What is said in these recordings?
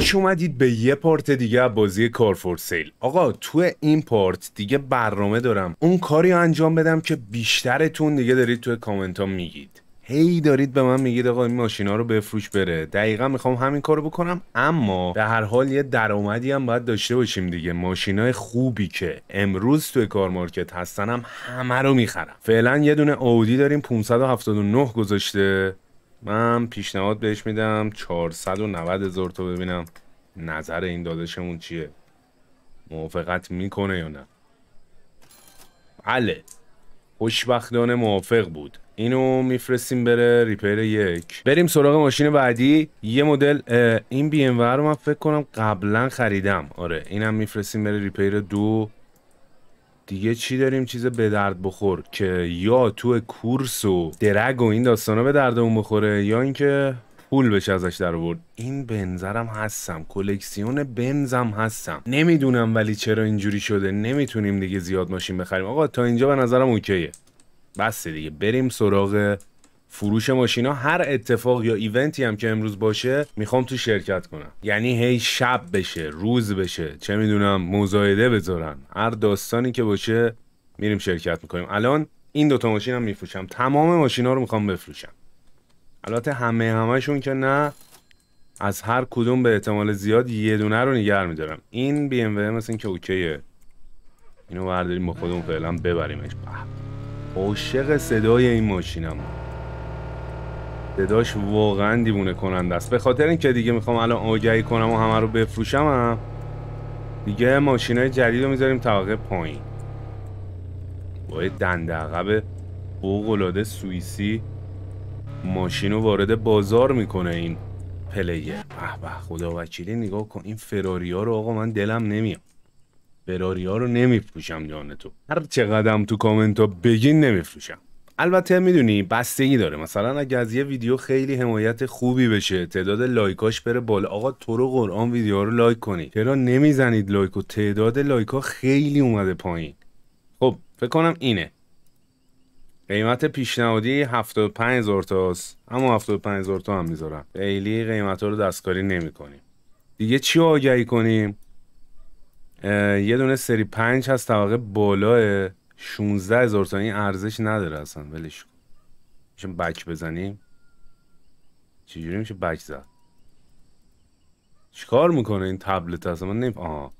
خوش اومدید به یه پارت دیگه بازی کارفور سیل آقا تو این پارت دیگه برنامه دارم اون کاری انجام بدم که بیشترتون دیگه دارید توی کامنت ها میگید هی دارید به من میگید آقا این ماشینا رو بفروش بره دقیقا میخوام همین کارو بکنم اما به هر حال یه درآمدی هم باید داشته باشیم دیگه ماشینای خوبی که امروز توی کار مارکت هستن هم همه رو میخرم فعلا یه دونه اودی داریم 579 گذاشته من پیشنهاد بهش میدم 490 هزار تو ببینم نظر این دادشمون چیه موافقت میکنه یا نه بله خوشبختانه موافق بود اینو میفرستیم بره ریپیر یک بریم سراغ ماشین بعدی یه مدل این بی ام رو من فکر کنم قبلا خریدم آره اینم میفرستیم بره ریپیر دو دیگه چی داریم چیز به درد بخور که یا تو کورس و درگ و این داستانا به دردمون بخوره یا اینکه پول بشه ازش در آورد این بنزرم هستم کلکسیون بنزم هستم نمیدونم ولی چرا اینجوری شده نمیتونیم دیگه زیاد ماشین بخریم آقا تا اینجا به نظرم اوکیه بسته دیگه بریم سراغ فروش ماشینا هر اتفاق یا ایونتی هم که امروز باشه میخوام تو شرکت کنم یعنی هی شب بشه روز بشه چه میدونم مزایده بذارن هر داستانی که باشه میریم شرکت میکنیم الان این دوتا ماشین هم میفروشم تمام ماشینا رو میخوام بفروشم البته همه همهشون که نه از هر کدوم به احتمال زیاد یه دونه رو نگر میدارم این بی ام مثل اینکه اوکیه اینو برداریم با خودمون فعلا ببریمش عاشق صدای این ماشینم داداش واقعا دیوونه کننده است به خاطر اینکه دیگه میخوام الان آگهی کنم و همه رو بفروشم هم. دیگه ماشین های جدید رو میذاریم طبقه پایین با یه دنده عقب فوقالعاده سوئیسی ماشین رو وارد بازار میکنه این پلیه به به خدا نگاه کن این فراری ها رو آقا من دلم نمیام. فراری ها رو نمیفروشم جان تو هر چقدرم تو کامنت ها بگین نمیفروشم البته میدونی بستگی داره مثلا اگه از یه ویدیو خیلی حمایت خوبی بشه تعداد لایکاش بره بالا آقا تو رو قرآن ویدیو رو لایک کنی چرا نمیزنید لایک و تعداد لایک ها خیلی اومده پایین خب فکر کنم اینه قیمت پیشنهادی 75000 تاست اما 75000 تا هم میذارم خیلی قیمت رو دستکاری نمی کنیم دیگه چی آگهی کنیم یه دونه سری 5 هست طبقه بالاه 16 هزار تا این ارزش نداره اصلا ولش میشه بک بزنیم چجوری میشه بک زد چیکار میکنه این تبلت اصلا من نیم آه.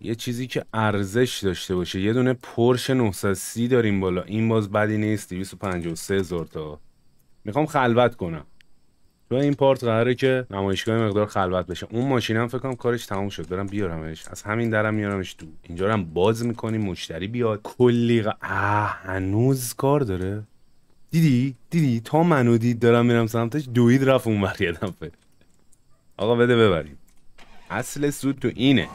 یه چیزی که ارزش داشته باشه یه دونه پرش 930 داریم بالا این باز بدی نیست 253 هزار تا میخوام خلوت کنم تو این پارت قراره که نمایشگاه مقدار خلوت بشه اون ماشین هم فکر کنم کارش تموم شد برم بیارمش از همین درم میارمش تو اینجا هم باز میکنیم مشتری بیاد کلی غ... هنوز کار داره دیدی دیدی تا منو دید دارم میرم سمتش دوید رفت اون یادم آقا بده ببریم اصل سود تو اینه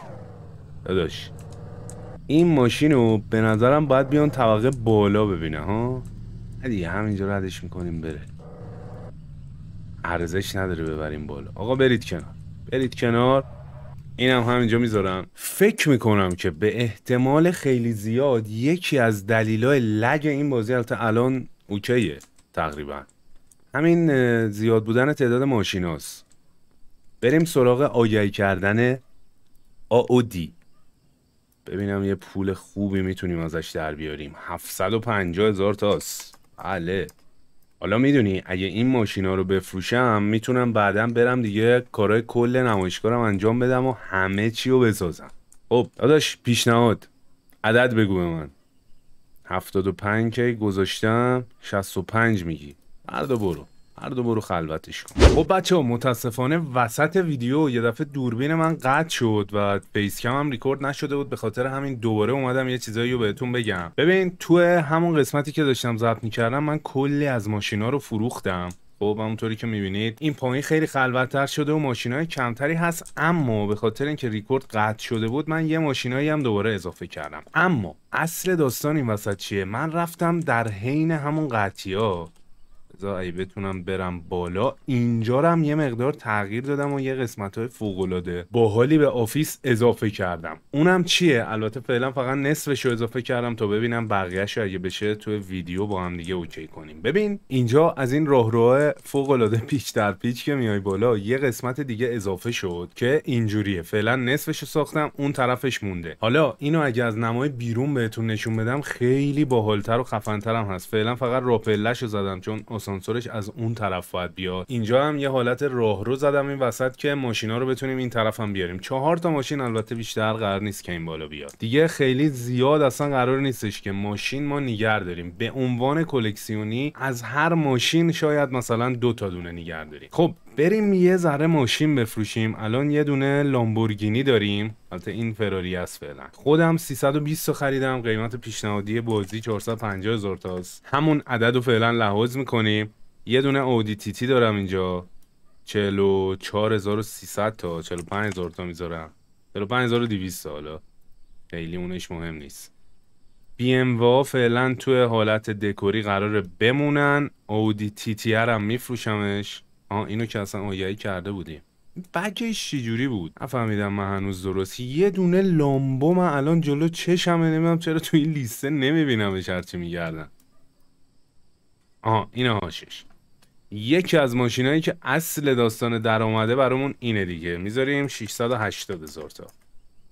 داداش این ماشین رو به نظرم باید بیان طبقه بالا ببینه ها دیگه همینجا ردش میکنیم بره ارزش نداره ببریم بالا آقا برید کنار برید کنار اینم هم همینجا میذارم فکر میکنم که به احتمال خیلی زیاد یکی از دلیلای لگ این بازی البته الان اوکیه تقریبا همین زیاد بودن تعداد ماشیناست بریم سراغ آگهی کردن آودی ببینم یه پول خوبی میتونیم ازش در بیاریم 750 هزار تاست بله حالا میدونی اگه این ماشینا رو بفروشم میتونم بعدا برم دیگه کارهای کل نمایشگارم انجام بدم و همه چی رو بسازم خب داداش پیشنهاد عدد بگو به من 75 که گذاشتم 65 میگی بعد برو هر دو برو خلوتش خب بچه ها متاسفانه وسط ویدیو یه دفعه دوربین من قطع شد و بیس کم هم ریکورد نشده بود به خاطر همین دوباره اومدم یه چیزایی رو بهتون بگم ببین تو همون قسمتی که داشتم ضبط میکردم من کلی از ماشینا رو فروختم خب همونطوری که میبینید این پایین خیلی خلوتتر شده و های کمتری هست اما به خاطر اینکه ریکورد قطع شده بود من یه ماشینایی هم دوباره اضافه کردم اما اصل داستان این وسط چیه من رفتم در حین همون قطعی ها بذار ای بتونم برم بالا اینجا هم یه مقدار تغییر دادم و یه قسمت های فوقلاده باحالی به آفیس اضافه کردم اونم چیه البته فعلا فقط نصفش رو اضافه کردم تا ببینم بقیهش اگه بشه تو ویدیو با هم دیگه اوکی کنیم ببین اینجا از این راه فوق فوقلاده پیچ در پیچ که میای بالا یه قسمت دیگه اضافه شد که اینجوریه فعلا نصفش رو ساختم اون طرفش مونده حالا اینو اگه از نمای بیرون بهتون نشون بدم خیلی باحالتر و خفنترم هست فعلا فقط راپلش زدم چون آسانسورش از اون طرف باید بیاد اینجا هم یه حالت راهرو زدم این وسط که ماشینا رو بتونیم این طرف هم بیاریم چهار تا ماشین البته بیشتر قرار نیست که این بالا بیاد دیگه خیلی زیاد اصلا قرار نیستش که ماشین ما نیگر داریم به عنوان کلکسیونی از هر ماشین شاید مثلا دو تا دونه نیگر داریم خب بریم یه ذره ماشین بفروشیم الان یه دونه لامبورگینی داریم البته این فراری است فعلا خودم 320 خریدم قیمت پیشنهادی بازی 450 هزار تاست همون عدد رو فعلا لحاظ میکنیم یه دونه اودی تی دارم اینجا 44300 تا 45000 تا میذارم 45200 تا حالا خیلی اونش مهم نیست بی ام فعلا تو حالت دکوری قرار بمونن اودی تی تی هم میفروشمش آ اینو که اصلا آگهی کرده بودیم بگش شیجوری بود نفهمیدم من هنوز درست یه دونه لامبو من الان جلو چشمه نمیدم چرا تو این لیسته به چرچی میگردم آه این هاشش یکی از ماشینایی که اصل داستان درآمده برامون اینه دیگه میذاریم 680 هزار تا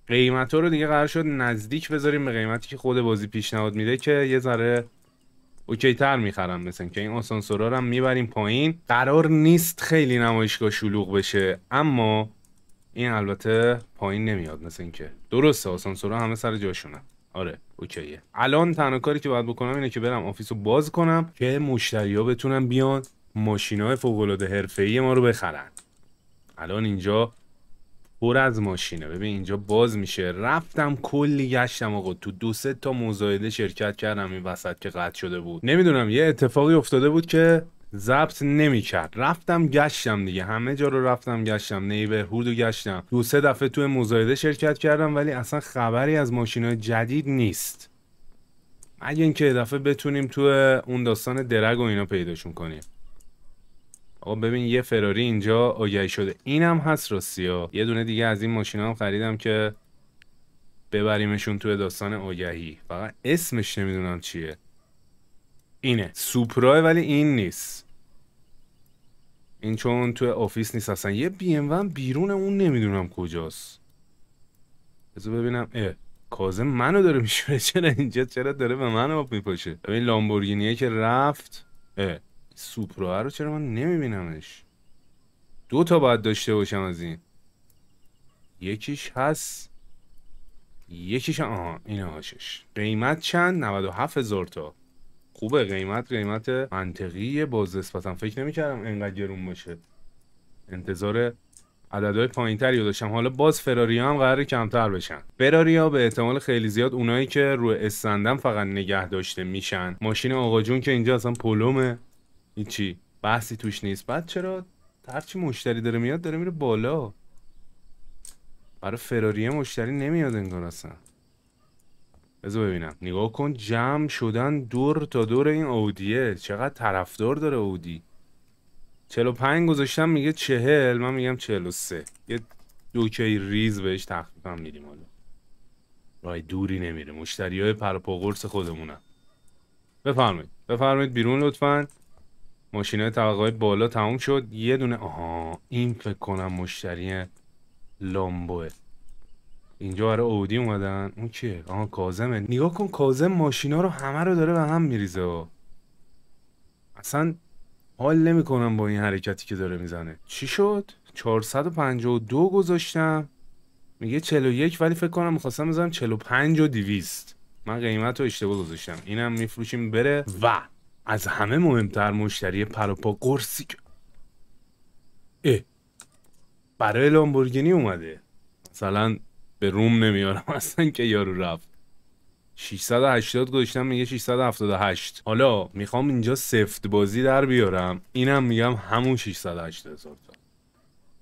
قیمت رو دیگه قرار شد نزدیک بذاریم به قیمتی که خود بازی پیشنهاد میده که یه ذره اوکی تر میخرم مثلا که این آسانسورا رو هم میبریم پایین قرار نیست خیلی نمایشگاه شلوغ بشه اما این البته پایین نمیاد مثل اینکه درسته آسانسور همه سر جاشونم آره اوکیه الان تنها کاری که باید بکنم اینه که برم آفیس رو باز کنم که ها بتونن بیان ماشین های فوقلاده حرفه ما رو بخرن الان اینجا پر از ماشینه ببین اینجا باز میشه رفتم کلی گشتم آقا تو دو سه تا مزایده شرکت کردم این وسط که قطع شده بود نمیدونم یه اتفاقی افتاده بود که ضبط نمیکرد رفتم گشتم دیگه همه جا رو رفتم گشتم نیبه هودو گشتم دو سه دفعه تو مزایده شرکت کردم ولی اصلا خبری از ماشینای جدید نیست اگه اینکه دفعه بتونیم تو اون داستان درگ و اینا پیداشون کنیم خب ببین یه فراری اینجا آگهی شده اینم هست راستی یه دونه دیگه از این ماشینا هم خریدم که ببریمشون توی داستان آگهی فقط اسمش نمیدونم چیه اینه سوپرا ولی این نیست این چون توی آفیس نیست اصلا یه بی ام بیرون اون نمیدونم کجاست بذار ببینم اه کازم منو داره میشونه چرا اینجا چرا داره به منو میپاشه ببین لامبورگینیه که رفت اه سوپرا رو چرا من نمیبینمش دو تا باید داشته باشم از این یکیش هست یکیش آها این هاشش قیمت چند 97 هزار تا خوبه قیمت قیمت منطقی باز نسبتا فکر نمیکردم انقدر گرون باشه انتظار عددهای پایین تری داشتم حالا باز فراری هم قرار کمتر بشن فراری ها به احتمال خیلی زیاد اونایی که روی استندم فقط نگه داشته میشن ماشین آقا جون که اینجا اصلا پلومه هیچی بحثی توش نیست بعد چرا هرچی مشتری داره میاد داره میره بالا برای فراریه مشتری نمیاد انگار اصلا بذار ببینم نگاه کن جمع شدن دور تا دور این اودیه چقدر طرفدار داره اودی 45 گذاشتم میگه چهل من میگم 43 یه دوکی ریز بهش تخفیفم میدیم حالا رای دوری نمیره مشتری های پرپاقرس خودمونم بفرمایید بفرمایید بیرون لطفاً ماشین های طبقه بالا تموم شد یه دونه آها این فکر کنم مشتری لامبوه اینجا برای اودی اومدن اون چیه؟ آها کازمه نگاه کن کازم ماشینا رو همه رو داره به هم میریزه و اصلا حال کنم با این حرکتی که داره میزنه چی شد 452 گذاشتم میگه 41 ولی فکر کنم میخواستم بزنم 45 و 200 من قیمت رو اشتباه گذاشتم اینم میفروشیم بره و از همه مهمتر مشتری پروپا قرصی که اه برای لامبورگینی اومده مثلا به روم نمیارم اصلا که یارو رفت 680 گذاشتم میگه 678 حالا میخوام اینجا سفت بازی در بیارم اینم میگم همون 680 هزار تا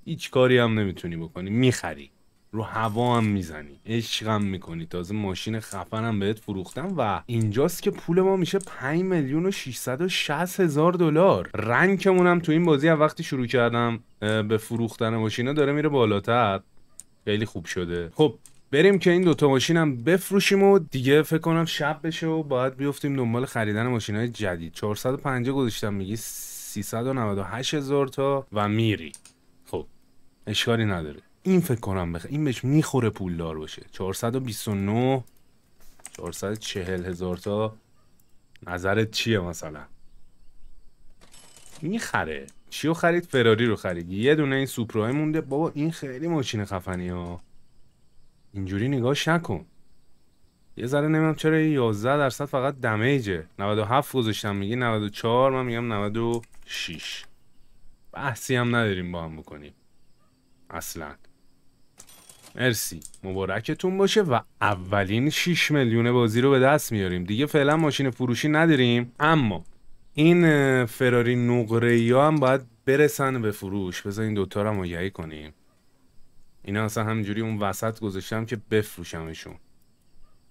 هیچ کاری هم نمیتونی بکنی میخری رو هوا هم میزنی عشقم میکنی تازه ماشین خفنم بهت فروختم و اینجاست که پول ما میشه 5 میلیون و 660 هزار دلار رنگمون هم تو این بازی از وقتی شروع کردم به فروختن ماشینا داره میره بالاتر خیلی خوب شده خب بریم که این دوتا ماشین هم بفروشیم و دیگه فکر کنم شب بشه و باید بیفتیم دنبال خریدن ماشین های جدید 450 گذاشتم میگی 398 هزار تا و میری خب اشکالی نداره این فکر کنم بخ... این بهش میخوره پولدار باشه 429 440 هزار تا نظرت چیه مثلا میخره چیو خرید فراری رو خرید یه دونه این سوپرای مونده بابا این خیلی ماشین خفنی ها اینجوری نگاه نکن یه ذره نمیدونم چرا 11 درصد فقط دمیجه 97 گذاشتم میگه 94 من میگم 96 بحثی هم نداریم با هم بکنیم اصلا مرسی مبارکتون باشه و اولین 6 میلیون بازی رو به دست میاریم دیگه فعلا ماشین فروشی نداریم اما این فراری نقره ها هم باید برسن به فروش بذارین این دوتا رو هم کنیم اینا اصلا همینجوری اون وسط گذاشتم که بفروشمشون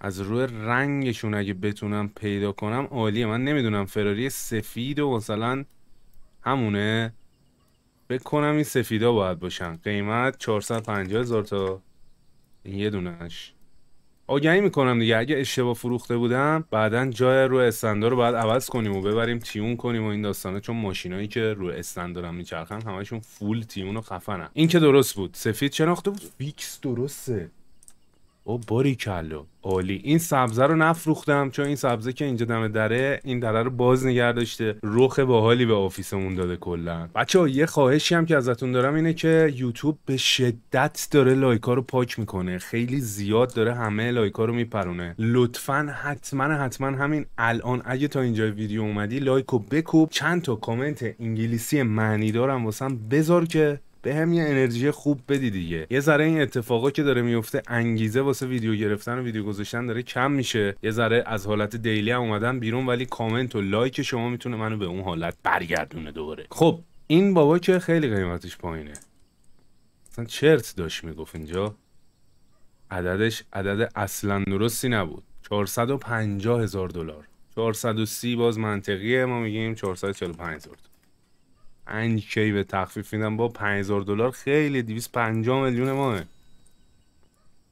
از روی رنگشون اگه بتونم پیدا کنم عالیه من نمیدونم فراری سفید و مثلا همونه بکنم این سفیدا باید باشن قیمت 450 هزار تا یه دونش آگهی میکنم دیگه اگه اشتباه فروخته بودم بعدا جای رو استندار رو باید عوض کنیم و ببریم تیون کنیم و این داستانه چون ماشینایی که رو هم میچرخن همشون فول تیون و خفنن این که درست بود سفید چناخته بود فیکس درسته او باری کلو عالی این سبزه رو نفروختم چون این سبزه که اینجا دم دره این دره رو باز نگه داشته رخ باحالی به آفیسمون داده کلا بچه ها یه خواهشی هم که ازتون دارم اینه که یوتیوب به شدت داره لایک رو پاک میکنه خیلی زیاد داره همه لایک رو میپرونه لطفا حتما حتما همین الان اگه تا اینجا ویدیو اومدی لایک و بکوب چند تا کامنت انگلیسی معنی دارم واسم بذار که به یه انرژی خوب بدی دیگه یه ذره این اتفاقا که داره میفته انگیزه واسه ویدیو گرفتن و ویدیو گذاشتن داره کم میشه یه ذره از حالت دیلی هم اومدن بیرون ولی کامنت و لایک شما میتونه منو به اون حالت برگردونه دوباره خب این بابا که خیلی قیمتش پایینه اصلا چرت داشت میگفت اینجا عددش عدد اصلا درستی نبود 450 هزار دلار 430 باز منطقیه ما میگیم 445 هزار پنج کی به تخفیف میدم با 5000 دلار خیلی 250 میلیون ماه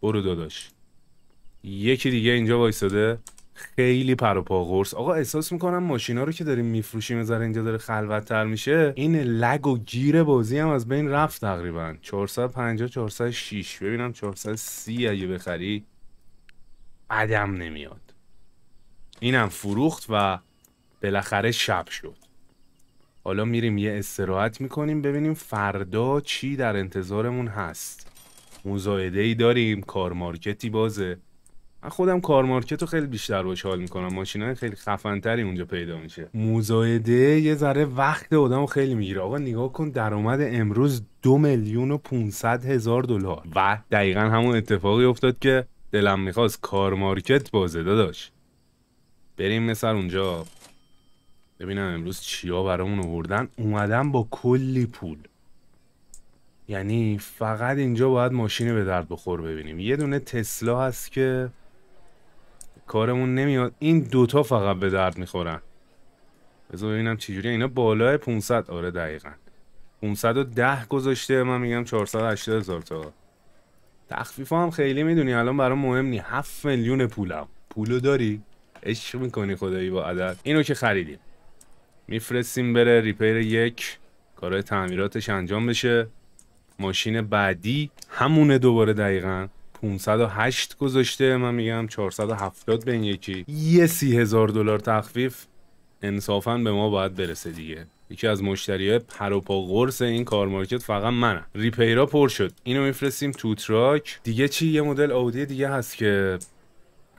برو داداش یکی دیگه اینجا وایساده خیلی پر و پا قرص آقا احساس میکنم ماشینا رو که داریم میفروشیم از اینجا داره خلوتتر میشه این لگ و گیر بازی هم از بین رفت تقریبا 450 406 ببینم 430 اگه بخری بدم نمیاد اینم فروخت و بالاخره شب شد حالا میریم یه استراحت میکنیم ببینیم فردا چی در انتظارمون هست مزایده ای داریم کارمارکتی بازه من خودم کارمارکت رو خیلی بیشتر باش حال میکنم ماشین خیلی خفنتری اونجا پیدا میشه مزایده یه ذره وقت آدم خیلی میگیره آقا نگاه کن درآمد امروز دو میلیون و پونصد هزار دلار و دقیقا همون اتفاقی افتاد که دلم میخواست کارمارکت بازه داداش بریم مثل اونجا ببینم امروز چیا برامون آوردن اومدم با کلی پول یعنی فقط اینجا باید ماشین به درد بخور ببینیم یه دونه تسلا هست که کارمون نمیاد این دوتا فقط به درد میخورن بذار ببینم چجوری اینا بالای 500 آره دقیقا 510 گذاشته من میگم 480 هزار تا تخفیف هم خیلی میدونی الان برای مهم نی 7 میلیون پولم پولو داری؟ عشق میکنی خدایی با عدد اینو که خریدیم میفرستیم بره ریپیر یک کارهای تعمیراتش انجام بشه ماشین بعدی همونه دوباره دقیقا 508 گذاشته من میگم 470 به این یکی یه سی هزار دلار تخفیف انصافا به ما باید برسه دیگه یکی از مشتری های پروپا قرص این کار مارکت فقط منم ریپیرا پر شد اینو میفرستیم تو تراک دیگه چی یه مدل اودی دیگه هست که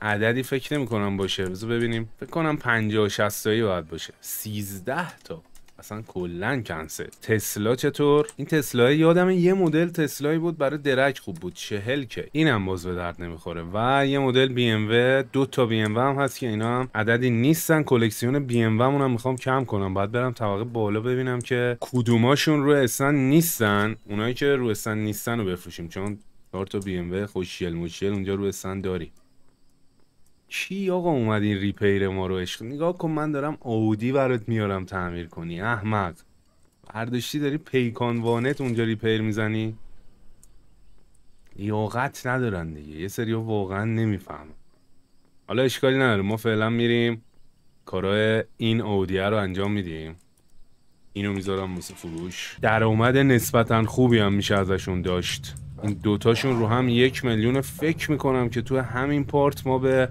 عددی فکر نمی کنم باشه بذار ببینیم فکر کنم 50 60 باید باشه 13 تا اصلا کلا کنسل تسلا چطور این تسلا یادم یه مدل تسلای بود برای درک خوب بود چهل که اینم باز به درد نمیخوره و یه مدل بی ام و دو تا بی ام و هم هست که اینا هم عددی نیستن کلکسیون بی ام و هم میخوام کم کنم بعد برم طبقه بالا ببینم که کدوماشون رو اصلا نیستن اونایی که رو اصلا نیستن رو بفروشیم چون چهار تا بی ام و خوشیل مشیل اونجا رو اصلا داری چی آقا اومد این ریپیر ما رو عشق نگاه کن من دارم آودی برات میارم تعمیر کنی احمد برداشتی داری پیکان وانت اونجا ریپیر میزنی لیاقت ندارن دیگه یه سری واقعا نمیفهمم. حالا اشکالی نداره ما فعلا میریم کارای این اودیه رو انجام میدیم اینو میذارم واسه فروش در اومد نسبتا خوبی هم میشه ازشون داشت این دوتاشون رو هم یک میلیون فکر میکنم که تو همین پارت ما به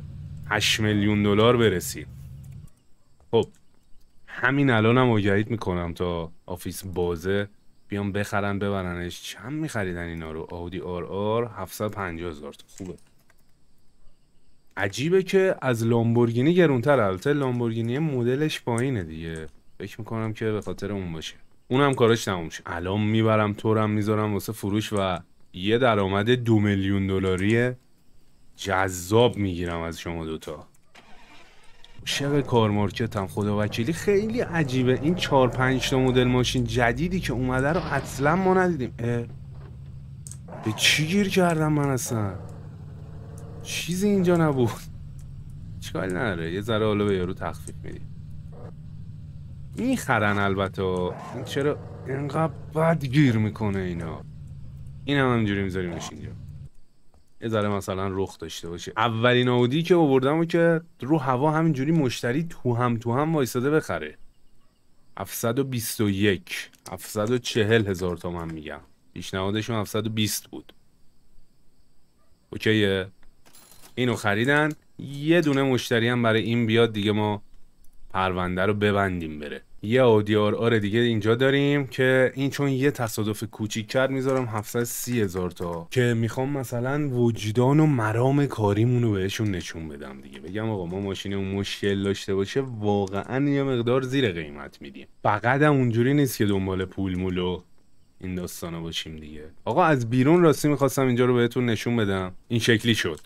8 میلیون دلار برسیم خب همین الان هم میکنم تا آفیس بازه بیام بخرن ببرنش چند میخریدن اینا رو آودی آر آر 750 هزار خوبه عجیبه که از لامبورگینی گرونتر البته لامبورگینی مدلش پایینه دیگه فکر میکنم که به خاطر اون باشه اونم کارش تموم شد الان میبرم تورم میذارم واسه فروش و یه درآمد دو میلیون دلاریه. جذاب میگیرم از شما دوتا شق کار مارکت هم خدا وکیلی خیلی عجیبه این چار پنج تا مدل ماشین جدیدی که اومده رو اصلا ما ندیدیم به چی گیر کردم من اصلا چیزی اینجا نبود چیکار نداره یه ذره حالا به یارو تخفیف میدیم میخرن البته چرا اینقدر بد گیر میکنه اینا این هم جوری میذاریمش اینجا یه ذره مثلا رخ داشته باشه اولین آودی که آوردم و که رو هوا همینجوری مشتری تو هم تو هم وایساده بخره 721 740 هزار من میگم پیشنهادشون 720 بود اوکیه اینو خریدن یه دونه مشتری هم برای این بیاد دیگه ما پرونده رو ببندیم بره یه اودی آره دیگه اینجا داریم که این چون یه تصادف کوچیک کرد میذارم 730 هزار تا که میخوام مثلا وجدان و مرام کاریمونو بهشون نشون بدم دیگه بگم آقا ما اون مشکل داشته باشه واقعا یه مقدار زیر قیمت میدیم فقط هم اونجوری نیست که دنبال پول مولو این داستانا باشیم دیگه آقا از بیرون راستی میخواستم اینجا رو بهتون نشون بدم این شکلی شد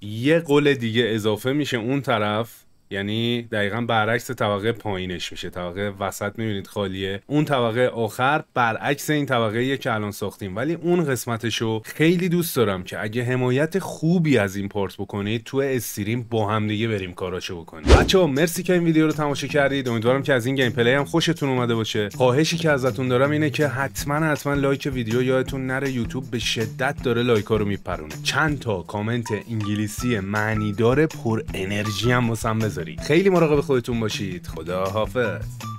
یه قول دیگه اضافه میشه اون طرف یعنی دقیقا برعکس طبقه پایینش میشه طبقه وسط میبینید خالیه اون طبقه آخر برعکس این طبقه که الان ساختیم ولی اون قسمتشو خیلی دوست دارم که اگه حمایت خوبی از این پورت بکنید تو استریم با هم دیگه بریم کاراشو بکنیم بچه‌ها مرسی که این ویدیو رو تماشا کردید امیدوارم که از این گیم پلی هم خوشتون اومده باشه خواهشی که ازتون دارم اینه که حتما حتما لایک ویدیو یادتون نره یوتیوب به شدت داره ها رو میپرونه چند تا کامنت انگلیسی معنیدار پر انرژی هم واسم بذارید خیلی مراقب خودتون باشید خدا حافظ